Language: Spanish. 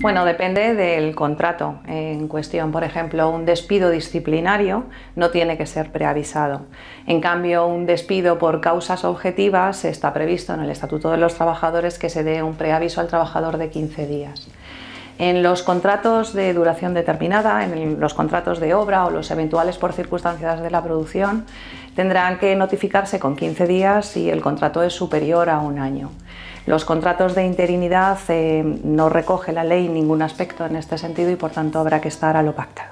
Bueno, depende del contrato en cuestión. Por ejemplo, un despido disciplinario no tiene que ser preavisado. En cambio, un despido por causas objetivas está previsto en el Estatuto de los Trabajadores que se dé un preaviso al trabajador de 15 días. En los contratos de duración determinada, en los contratos de obra o los eventuales por circunstancias de la producción, tendrán que notificarse con 15 días si el contrato es superior a un año. Los contratos de interinidad eh, no recoge la ley en ningún aspecto en este sentido y por tanto habrá que estar a lo pactado.